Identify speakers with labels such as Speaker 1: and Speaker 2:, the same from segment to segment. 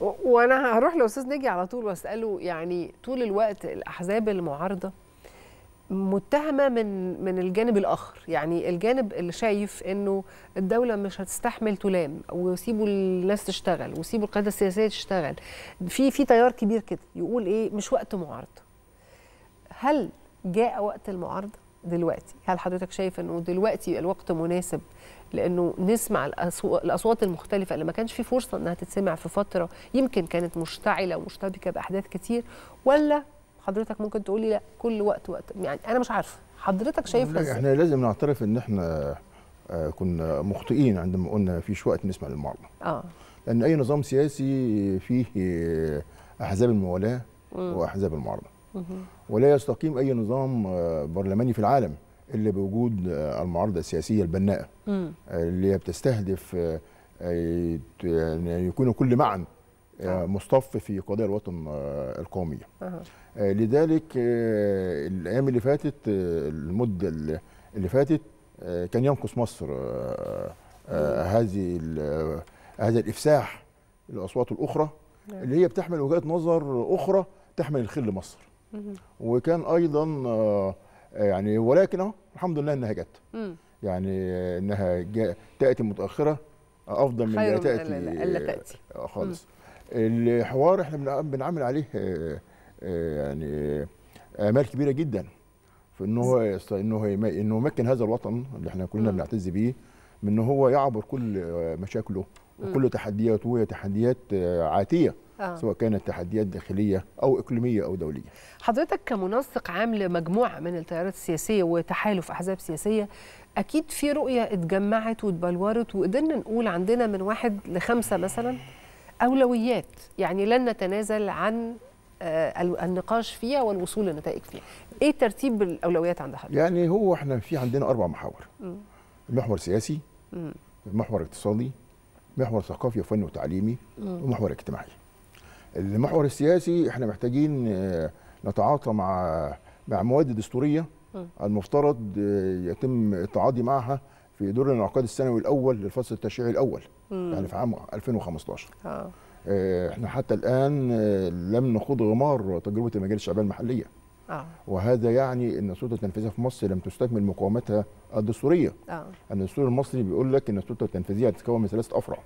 Speaker 1: وانا هروح لاستاذ نجي على طول واساله يعني طول الوقت الاحزاب المعارضه متهمه من من الجانب الاخر يعني الجانب اللي شايف انه الدوله مش هتستحمل تلام ويسيبوا الناس تشتغل ويسيبوا القياده السياسيه تشتغل في في تيار كبير كده يقول ايه مش وقت معارضه هل جاء وقت المعارضه دلوقتي هل حضرتك شايف انه دلوقتي الوقت مناسب لانه نسمع الاصوات المختلفه اللي ما كانش في فرصه انها تتسمع في فتره يمكن كانت مشتعله ومشتبكه باحداث كتير ولا حضرتك ممكن تقولي لا كل وقت وقت يعني انا مش عارفه حضرتك شايف ازاي احنا
Speaker 2: لازم نعترف ان احنا آه، كنا مخطئين عندما قلنا فيش وقت نسمع للمعارضه اه لان اي نظام سياسي فيه احزاب الموالاه
Speaker 1: واحزاب
Speaker 2: المعارضه ولا يستقيم اي نظام آه، برلماني في العالم الا بوجود آه، المعارضه السياسيه البناءه اللي بتستهدف آه، يعني يكون كل معا مصطف في قضايا الوطن القوميه لذلك الايام اللي فاتت المده اللي فاتت كان ينقص مصر هذه هذا الافساح للاصوات الاخرى نعم. اللي هي بتحمل وجهات نظر اخرى تحمل الخير لمصر وكان ايضا آه، يعني ولكن الحمد لله انها جت يعني انها تاتي متاخره افضل من ان تاتي الا تاتي آه، خالص الحوار احنا بنعمل عليه آه، يعني امال كبيره جدا في ان هو انه انه يمكن هذا الوطن اللي احنا كلنا بنعتز بيه من ان هو يعبر كل مشاكله وكل تحدياته هي تحديات آه، عاتيه آه. سواء كانت تحديات داخليه او اقليميه او دوليه.
Speaker 1: حضرتك كمنسق عام لمجموعه من التيارات السياسيه وتحالف احزاب سياسيه اكيد في رؤيه اتجمعت واتبلورت وقدرنا نقول عندنا من واحد لخمسه مثلا اولويات يعني لن نتنازل عن آه، النقاش فيها والوصول لنتائج فيها. ايه ترتيب الاولويات عند حضرتك؟
Speaker 2: يعني هو احنا في عندنا اربع محاور. م. محور سياسي، م. محور اقتصادي، محور ثقافي وفني وتعليمي ومحور اجتماعي المحور السياسي احنا محتاجين آه، نتعاطى مع مع مواد دستوريه المفترض آه، يتم التعاضي معها في دور الانعقاد السنوي الاول للفصل التشريعي الاول مم. يعني في عام 2015 آه. آه. احنا حتى الان لم نخوض غمار تجربه المجالس الشعبيه المحليه آه. وهذا يعني ان السلطه التنفيذيه في مصر لم تستكمل مقاومتها الدستوريه آه. ان الدستور المصري بيقول لك ان السلطه التنفيذيه هتتكون من ثلاثه افرع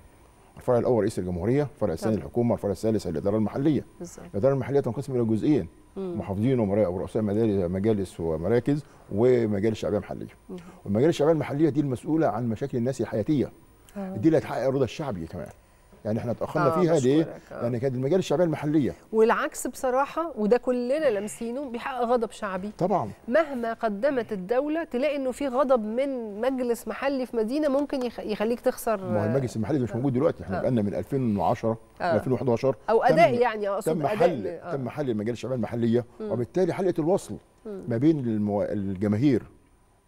Speaker 2: الفرع الاول رئيس الجمهوريه الفرع الثاني الحكومه الفرع الثالث الاداره المحليه بالزبط. الاداره المحليه تنقسم الى جزئين مم. محافظين ورؤساء مجالس ومراكز ومجالس شعبيه محليه والمجالس الشعبيه المحليه دي المسؤوله عن مشاكل الناس الحياتيه آه. دي اللي هتحقق الرضا الشعبي كمان يعني احنا تاخرنا آه، فيها ليه؟ آه. لان يعني كانت المجال الشعبيه المحليه
Speaker 1: والعكس بصراحه وده كلنا لامسينه بيحقق غضب شعبي طبعا مهما قدمت الدوله تلاقي انه في غضب من مجلس محلي في مدينه ممكن يخليك تخسر ما هو
Speaker 2: المجلس المحلي مش آه. موجود دلوقتي احنا بقالنا من 2010 آه. 2011 او اداء يعني اقصد تم حل تم حل المجال الشعبيه المحليه وبالتالي حلقه الوصل ما بين الجماهير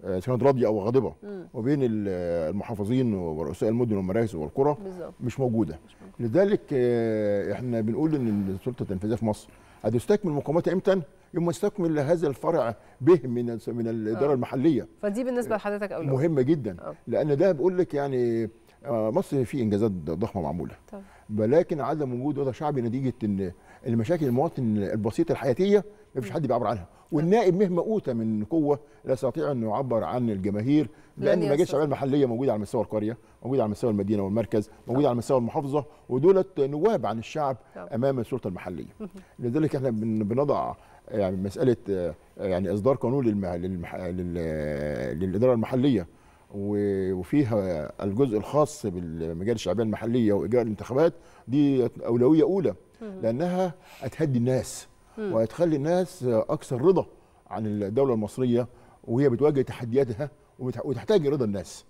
Speaker 2: كانت آه، راضيه او غاضبه وبين المحافظين ورؤساء المدن والمراكز والقرى مش موجوده لذلك آه، احنا بنقول ان السلطه التنفيذيه في مصر هتستكمل مقاماتها امتى يوم استكمل هذا الفرع به من من الاداره آه. المحليه فدي بالنسبه لحضرتك اولويه مهمه جدا آه. لان ده بقول لك يعني آه، مصر في انجازات ضخمه معموله طب. ولكن عدم وجود وضع شعبي نتيجه ان المشاكل المواطن البسيطه الحياتيه ما فيش حد بيعبر عنها طيب. والنائب مهما اوتى من قوه لا يستطيع انه يعبر عن الجماهير لان المجالس الشعبيه المحليه موجوده على مستوى القريه موجوده على مستوى المدينه والمركز طيب. موجوده على مستوى المحافظه ودولت نواب عن الشعب طيب. امام السلطه المحليه لذلك احنا بنضع يعني مساله آه، يعني اصدار قانون للمح... للمح... لل... للاداره المحليه وفيها الجزء الخاص بالمجال الشعبيه المحليه واجراء الانتخابات دي اولويه اولى لانها هتهدي الناس وهتخلي الناس اكثر رضا عن الدوله المصريه وهي بتواجه تحدياتها وتحتاج رضا الناس